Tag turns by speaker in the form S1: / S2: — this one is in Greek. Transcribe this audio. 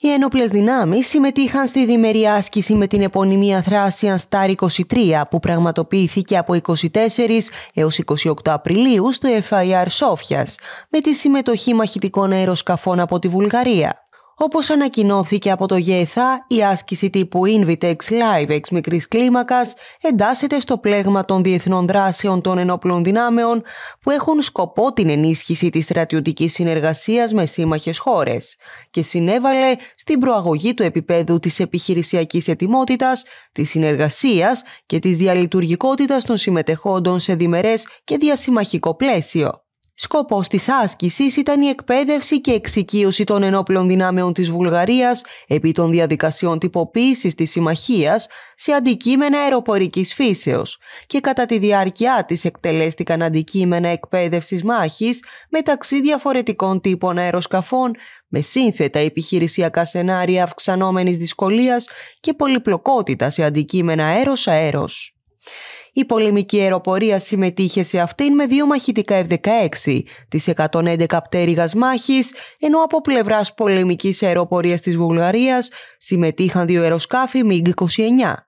S1: Οι ένοπλε δυνάμεις συμμετείχαν στη διμερή άσκηση με την επωνυμία θράσια Star 23 που πραγματοποιήθηκε από 24 έως 28 Απριλίου στο FIR Σόφιας με τη συμμετοχή μαχητικών αεροσκαφών από τη Βουλγαρία. Όπως ανακοινώθηκε από το ΓΕΘΑ, η άσκηση τύπου Invitex Live εξ μικρής κλίμακας εντάσσεται στο πλέγμα των διεθνών δράσεων των ενόπλων δυνάμεων που έχουν σκοπό την ενίσχυση της στρατιωτικής συνεργασίας με σύμμαχες χώρες και συνέβαλε στην προαγωγή του επίπεδου της επιχειρησιακής ετοιμότητας, της συνεργασίας και της διαλειτουργικότητας των συμμετεχόντων σε διμερές και διασυμμαχικό πλαίσιο. Σκοπός της άσκησης ήταν η εκπαίδευση και εξοικείωση των ενόπλων δυνάμεων της Βουλγαρίας επί των διαδικασιών τυποποίησης της συμμαχίας σε αντικείμενα αεροπορικής φύσεως και κατά τη διάρκεια της εκτελέστηκαν αντικείμενα εκπαίδευσης μάχης μεταξύ διαφορετικών τύπων αεροσκαφών με σύνθετα επιχειρησιακά σενάρια αυξανόμενης δυσκολίας και πολυπλοκότητα σε αντικείμενα αέρος-αέρος. Η πολεμική αεροπορία συμμετείχε σε αυτήν με δύο μαχητικά F-16, τις 111 πτέρυγας μάχης, ενώ από πλευράς πολεμικής αεροπορίας της Βουλγαρίας συμμετείχαν δύο αεροσκάφη MiG-29.